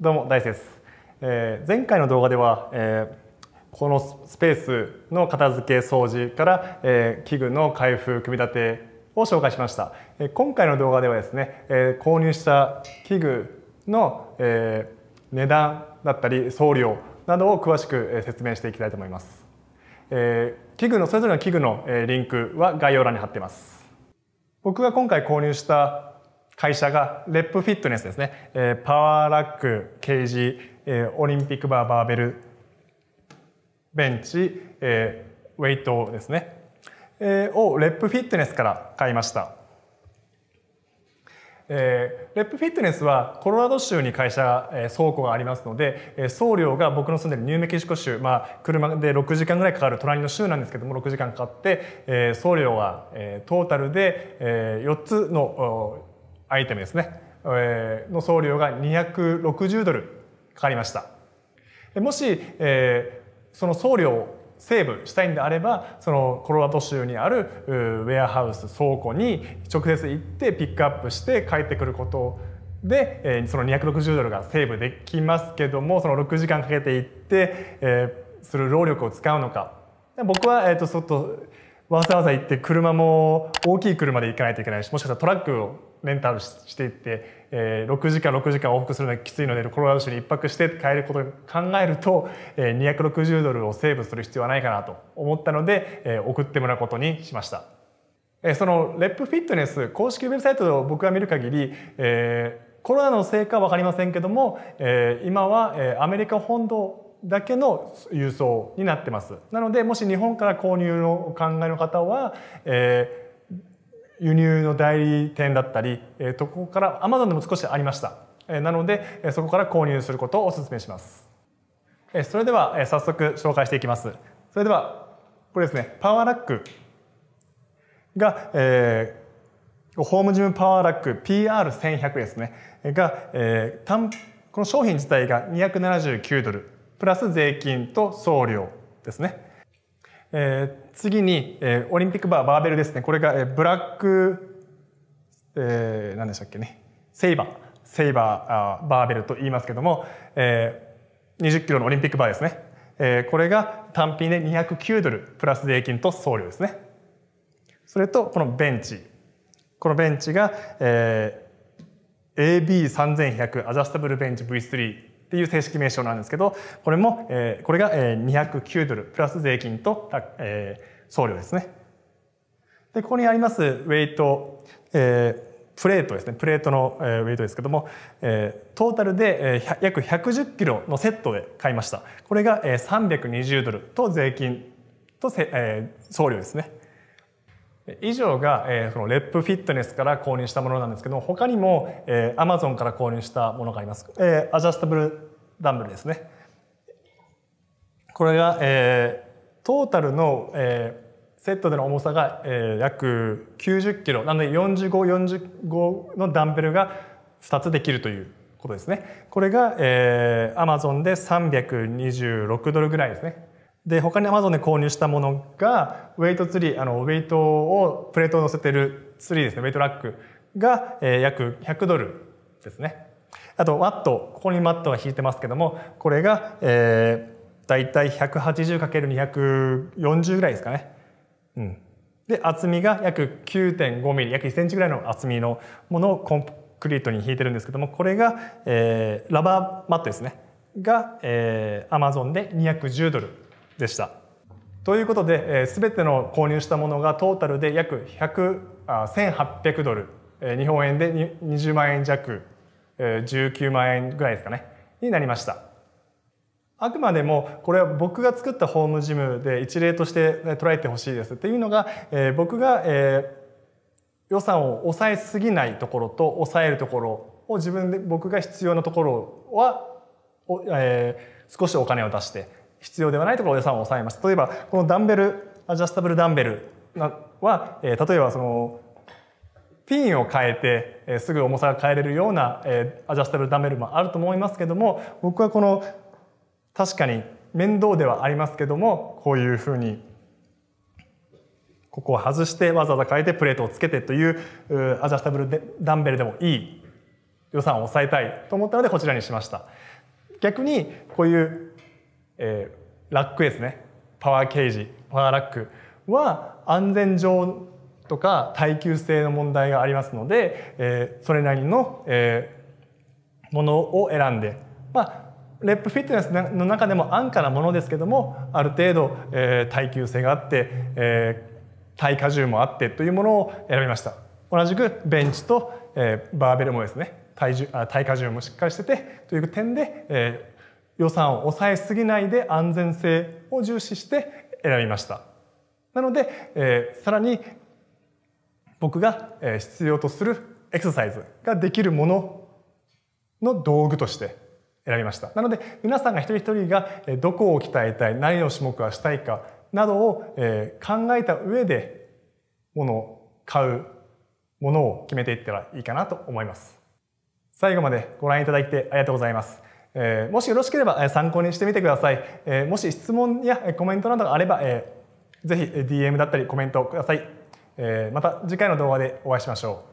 どうも大です、えー、前回の動画では、えー、このスペースの片付け掃除から、えー、器具の開封組み立てを紹介しました、えー、今回の動画ではですね、えー、購入した器具の、えー、値段だったり送料などを詳しく説明していきたいと思います、えー、器具のそれぞれの器具のリンクは概要欄に貼ってます僕が今回購入した会社がレップフィットネスですね、えー、パワーラックケージ、えー、オリンピックバーバーベルベンチ、えー、ウェイトですね、えー、をレップフィットネスから買いました、えー、レップフィットネスはコロラド州に会社、えー、倉庫がありますので、えー、送料が僕の住んでるニューメキシコ州、まあ、車で6時間ぐらいかかる隣の州なんですけども6時間かかって、えー、送料は、えー、トータルで、えー、4つのアイテムですね、えー、の送料が260ドルかかりましたもし、えー、その送料をセーブしたいんであればそのコロラド州にあるウェアハウス倉庫に直接行ってピックアップして帰ってくることで、えー、その260ドルがセーブできますけどもその6時間かけて行って、えー、する労力を使うのか僕は、えーとちょっとわざわざ行って車も大きい車で行かないといけないしもしかしたらトラックをレンタルしていって、えー、6時間6時間往復するのがきついのでコロラド州に1泊して帰ることを考えると、えー、260ドルをセーブする必要はないかなと思ったので、えー、送ってもらうことにしました。えー、そのレップフィットネス公式ウェブサイトで僕が見る限り、えー、コロナのせいか分かりませんけども、えー、今はえアメリカ本土だけの輸送になってます。なのでもし日本から購入のお考えの方は、えー輸入の代理店だったり、えー、とこからアマゾンでも少しありました、えー、なので、えー、そこから購入することをお勧めします、えー、それでは、えー、早速紹介していきますそれではこれですねパワーラックが、えーホームジムパワーラック PR1100 ですねが、えー、この商品自体が279ドルプラス税金と送料ですね。えー、次に、えー、オリンピックバー、バーベルですね。これが、えー、ブラック、えー、何でしたっけね。セイバー、セイバー、ーバーベルと言いますけども、えー、20キロのオリンピックバーですね。えー、これが単品で209ドル、プラス税金と送料ですね。それと、このベンチ。このベンチが、えー、AB3100 アジャスタブルベンチ V3 っていう正式名称なんですけど、これも、えー、これが209ドル、プラス税金と、えー、送料ですね。で、ここにありますウェイト、えープレートですねプレートのウェイトですけどもトータルで約110キロのセットで買いましたこれが320ドルと税金と送料ですね以上が、えー、そのレップフィットネスから購入したものなんですけど他にも、えー、Amazon から購入したものがあります、えー、アジャスタブルダンベルですねこれが、えー、トータルの、えー、セットでの重さが、えー、約90キロなので4545のダンベルが2つできるということですねこれが、えー、Amazon で326ドルぐらいですねで他に Amazon で購入したものがウェイトツリーあのウェイトをプレートを乗せてるツリーですねウェイトラックが、えー、約100ドルですねあとワットここにマットが引いてますけどもこれが、えー、大体 180×240 ぐらいですかね、うん、で厚みが約 9.5mm 約 1cm ぐらいの厚みのものをコンクリートに引いてるんですけどもこれが、えー、ラバーマットですねが、えー、Amazon で210ドルでした。ということで、えー、全ての購入したものがトータルで約100あ1800ドル、えー、日本円で20万円弱、えー、19万円ぐらいですかねになりました。あくまでもこれは僕が作ったホームジムで一例として捉えてほしいですっていうのが、えー、僕が、えー、予算を抑えすぎないところと抑えるところを自分で僕が必要なところは、お、えー、少しお金を出して必要ではないところ予算を抑えます。例えば、このダンベル、アジャスタブルダンベルは、え例えばその、ピンを変えて、えすぐ重さが変えれるような、えアジャスタブルダンベルもあると思いますけども、僕はこの、確かに面倒ではありますけども、こういうふうに、ここを外してわざわざ変えてプレートをつけてというアジャスタブルダンベルでもいい予算を抑えたいと思ったのでこちらにしました。逆にこういうえー、ラックですねパワーケージパワーラックは安全上とか耐久性の問題がありますので、えー、それなりの、えー、ものを選んで、まあ、レップフィットネスの中でも安価なものですけどもある程度、えー、耐久性があって、えー、耐荷重もあってというものを選びました同じくベンチと、えー、バーベルもですね体重あ体荷重もしっかりしててという点で、え予算を抑えすぎないで安全性を重視して選びました。なので、えー、さらに僕が必要とするエクササイズができるものの道具として選びました。なので皆さんが一人一人がどこを鍛えたい、何の種目はしたいかなどを考えた上で物を買うものを決めていったらいいかなと思います。最後までご覧いただいてありがとうございます。えー、もしよろしければえ参考にしてみてください、えー、もし質問やコメントなどがあれば、えー、ぜひ DM だったりコメントください、えー、また次回の動画でお会いしましょう